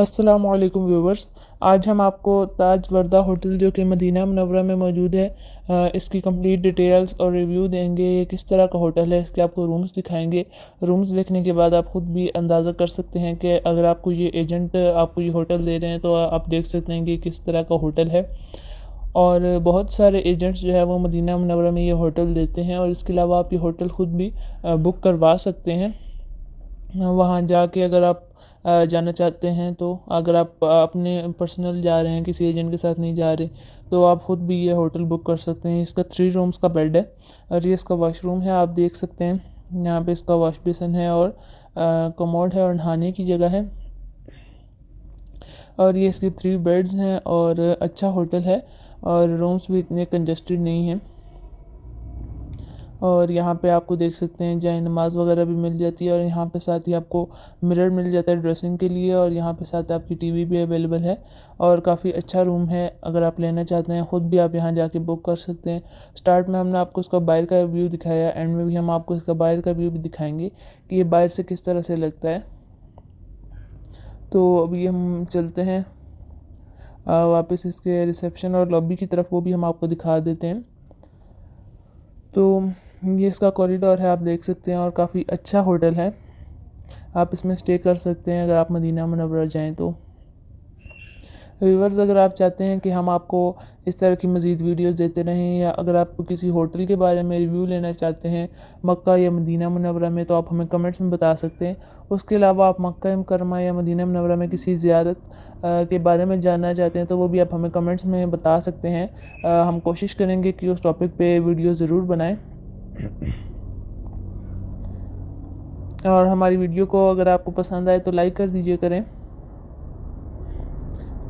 Aslam viewers आज हम आपको ताज वर्दा होटल जो कि मदीना मनवरा में मौजूद है इसकी कंप्लीट डिटेल्स और रिव्यू देंगे ये किस तरह का होटल है इसके आपको रूम्स दिखाएंगे रूम्स देखने के बाद आप ख़ुद भी अंदाज़ा कर सकते हैं कि अगर आपको ये एजेंट आपको ये होटल दे रहे हैं तो आप देख सकते हैं कि किस तरह का होटल है और बहुत सारे एजेंट्स जो है वो मदीना मनवरा में ये होटल देते हैं और इसके अलावा आप ये होटल ख़ुद भी बुक करवा सकते हैं वहाँ जाके अगर आप जाना चाहते हैं तो अगर आप अपने पर्सनल जा रहे हैं किसी एजेंट के साथ नहीं जा रहे तो आप ख़ुद भी ये होटल बुक कर सकते हैं इसका थ्री रूम्स का बेड है और ये इसका वॉशरूम है आप देख सकते हैं यहाँ पे इसका वॉश बेसन है और कमोड है और नहाने की जगह है और ये इसके थ्री बेड्स हैं और अच्छा होटल है और रूम्स भी इतने कंजस्टेड नहीं हैं और यहाँ पे आपको देख सकते हैं जय नमाज वगैरह भी मिल जाती है और यहाँ पे साथ ही आपको मिरर मिल जाता है ड्रेसिंग के लिए और यहाँ पे साथ आपकी टीवी भी अवेलेबल है और काफ़ी अच्छा रूम है अगर आप लेना चाहते हैं ख़ुद भी आप यहाँ जाके बुक कर सकते हैं स्टार्ट में हमने आपको उसका बाहर का व्यू दिखाया एंड में भी हम आपको इसका बाहर का व्यू भी दिखाएँगे कि ये बाहर से किस तरह से लगता है तो अभी हम चलते हैं वापस इसके रिसेप्शन और लॉबी की तरफ वो भी हम आपको दिखा देते हैं तो ये इसका कॉरिडोर है आप देख सकते हैं और काफ़ी अच्छा होटल है आप इसमें स्टे कर सकते हैं अगर आप मदीना मनवरा जाएँ तो व्यूवर्स अगर आप चाहते हैं कि हम आपको इस तरह की मज़ीद वीडियोस देते रहें या अगर आप किसी होटल के बारे में रिव्यू लेना चाहते हैं मक्का या मदीना मनवरा में तो आप हमें कमेंट्स में बता सकते हैं उसके अलावा आप मक्का मुकरमा या मदीना मनवरा में किसी ज़्यारत के बारे में जानना चाहते हैं तो वो भी आप हमें कमेंट्स में बता सकते हैं आ, हम कोशिश करेंगे कि उस टॉपिक पर वीडियो ज़रूर बनाएँ और हमारी वीडियो को अगर आपको पसंद आए तो लाइक कर दीजिए करें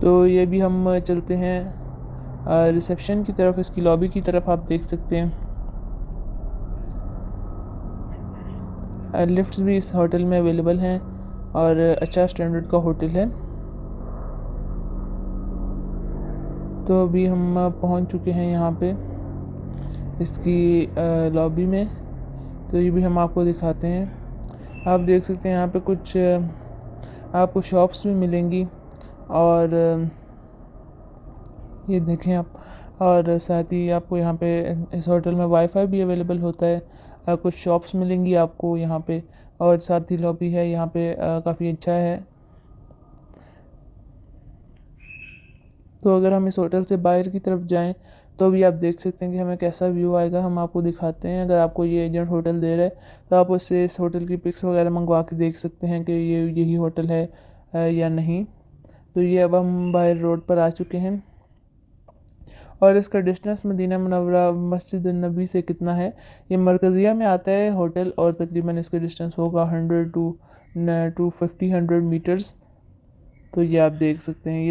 तो ये भी हम चलते हैं रिसेप्शन की तरफ इसकी लॉबी की तरफ आप देख सकते हैं लिफ्ट्स भी इस होटल में अवेलेबल हैं और अच्छा स्टैंडर्ड का होटल है तो अभी हम पहुंच चुके हैं यहाँ पे इसकी लॉबी में तो ये भी हम आपको दिखाते हैं आप देख सकते हैं यहाँ पे कुछ आपको शॉप्स भी मिलेंगी और ये देखें आप और साथ ही आपको यहाँ पे इस होटल में वाईफाई भी अवेलेबल होता है कुछ शॉप्स मिलेंगी आपको यहाँ पे और साथ ही लॉबी है यहाँ पे काफ़ी अच्छा है तो अगर हम इस होटल से बाहर की तरफ जाएँ तो भी आप देख सकते हैं कि हमें कैसा व्यू आएगा हम आपको दिखाते हैं अगर आपको ये एजेंट होटल दे रहा है तो आप उससे इस होटल की पिक्स वगैरह मंगवा के देख सकते हैं कि ये यही होटल है या नहीं तो ये अब हम बाहर रोड पर आ चुके हैं और इसका डिस्टेंस मदीना मनवरा मस्जिद नबी से कितना है ये मरकज़िया में आता है होटल और तकरीबन इसका डिस्टेंस होगा hundred to two fifty hundred metres तो ये आप देख सकते हैं ये